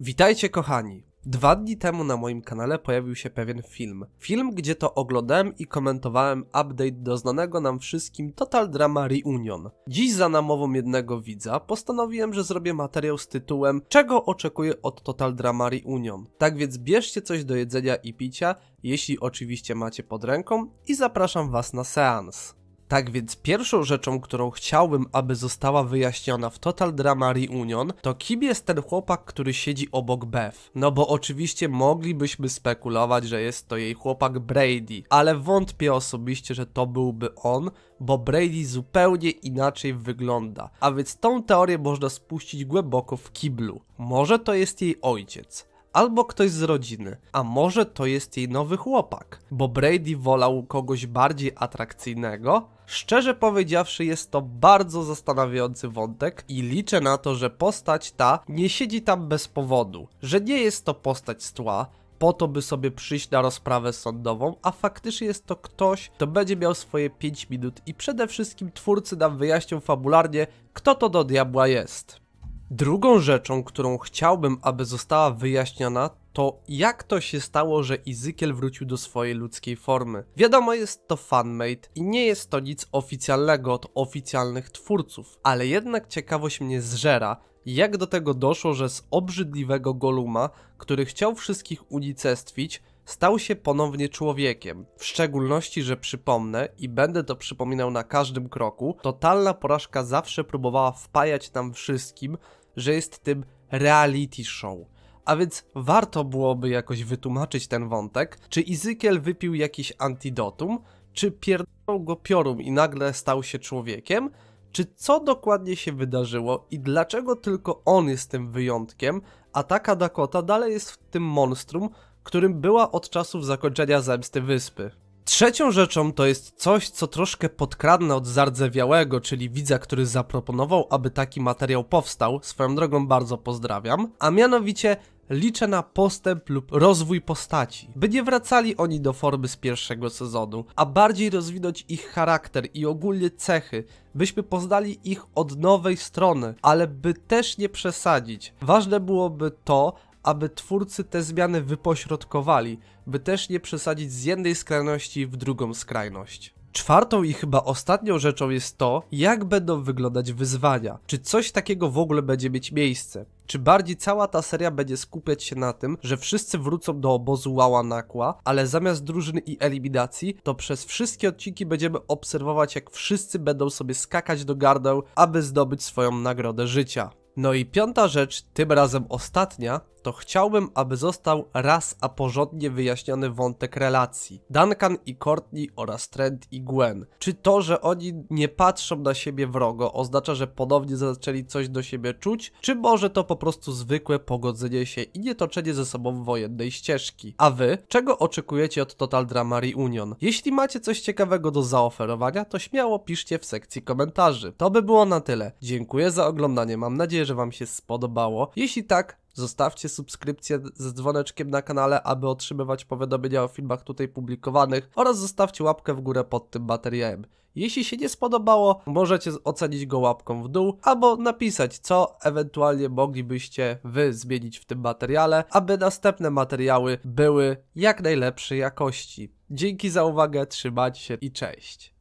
Witajcie kochani! Dwa dni temu na moim kanale pojawił się pewien film. Film, gdzie to oglądałem i komentowałem update do znanego nam wszystkim Total Drama Reunion. Dziś za namową jednego widza postanowiłem, że zrobię materiał z tytułem Czego oczekuję od Total Drama Reunion. Tak więc bierzcie coś do jedzenia i picia, jeśli oczywiście macie pod ręką i zapraszam was na seans. Tak więc pierwszą rzeczą, którą chciałbym, aby została wyjaśniona w Total Drama Reunion, to kim jest ten chłopak, który siedzi obok Beth. No bo oczywiście moglibyśmy spekulować, że jest to jej chłopak Brady, ale wątpię osobiście, że to byłby on, bo Brady zupełnie inaczej wygląda. A więc tą teorię można spuścić głęboko w kiblu. Może to jest jej ojciec albo ktoś z rodziny, a może to jest jej nowy chłopak, bo Brady wolał kogoś bardziej atrakcyjnego, Szczerze powiedziawszy, jest to bardzo zastanawiający wątek i liczę na to, że postać ta nie siedzi tam bez powodu, że nie jest to postać z tła, po to, by sobie przyjść na rozprawę sądową, a faktycznie jest to ktoś, kto będzie miał swoje 5 minut i przede wszystkim twórcy nam wyjaśnią fabularnie, kto to do diabła jest. Drugą rzeczą, którą chciałbym, aby została wyjaśniona, to jak to się stało, że Izykiel wrócił do swojej ludzkiej formy. Wiadomo, jest to fanmate i nie jest to nic oficjalnego od oficjalnych twórców, ale jednak ciekawość mnie zżera, jak do tego doszło, że z obrzydliwego Goluma, który chciał wszystkich unicestwić, stał się ponownie człowiekiem. W szczególności, że przypomnę i będę to przypominał na każdym kroku, totalna porażka zawsze próbowała wpajać nam wszystkim, że jest tym reality show. A więc warto byłoby jakoś wytłumaczyć ten wątek, czy Izykiel wypił jakiś antidotum, czy pierdolął go piorun i nagle stał się człowiekiem, czy co dokładnie się wydarzyło i dlaczego tylko on jest tym wyjątkiem, a taka Dakota dalej jest w tym monstrum, którym była od czasów zakończenia zemsty wyspy. Trzecią rzeczą to jest coś, co troszkę podkradnę od Zardzewiałego, czyli widza, który zaproponował, aby taki materiał powstał, swoją drogą bardzo pozdrawiam, a mianowicie liczę na postęp lub rozwój postaci, by nie wracali oni do formy z pierwszego sezonu, a bardziej rozwinąć ich charakter i ogólnie cechy, byśmy poznali ich od nowej strony, ale by też nie przesadzić. Ważne byłoby to, aby twórcy te zmiany wypośrodkowali, by też nie przesadzić z jednej skrajności w drugą skrajność. Czwartą i chyba ostatnią rzeczą jest to, jak będą wyglądać wyzwania. Czy coś takiego w ogóle będzie mieć miejsce? Czy bardziej cała ta seria będzie skupiać się na tym, że wszyscy wrócą do obozu Nakła, ale zamiast drużyny i eliminacji, to przez wszystkie odcinki będziemy obserwować, jak wszyscy będą sobie skakać do gardeł, aby zdobyć swoją nagrodę życia. No i piąta rzecz, tym razem ostatnia, to chciałbym, aby został raz a porządnie wyjaśniony wątek relacji. Duncan i Courtney oraz Trent i Gwen. Czy to, że oni nie patrzą na siebie wrogo oznacza, że ponownie zaczęli coś do siebie czuć? Czy może to po prostu zwykłe pogodzenie się i nietoczenie ze sobą wojennej ścieżki? A wy? Czego oczekujecie od Total Drama Reunion? Jeśli macie coś ciekawego do zaoferowania, to śmiało piszcie w sekcji komentarzy. To by było na tyle. Dziękuję za oglądanie, mam nadzieję, że wam się spodobało. Jeśli tak, Zostawcie subskrypcję z dzwoneczkiem na kanale, aby otrzymywać powiadomienia o filmach tutaj publikowanych oraz zostawcie łapkę w górę pod tym materiałem. Jeśli się nie spodobało, możecie ocenić go łapką w dół albo napisać, co ewentualnie moglibyście wy zmienić w tym materiale, aby następne materiały były jak najlepszej jakości. Dzięki za uwagę, trzymajcie się i cześć.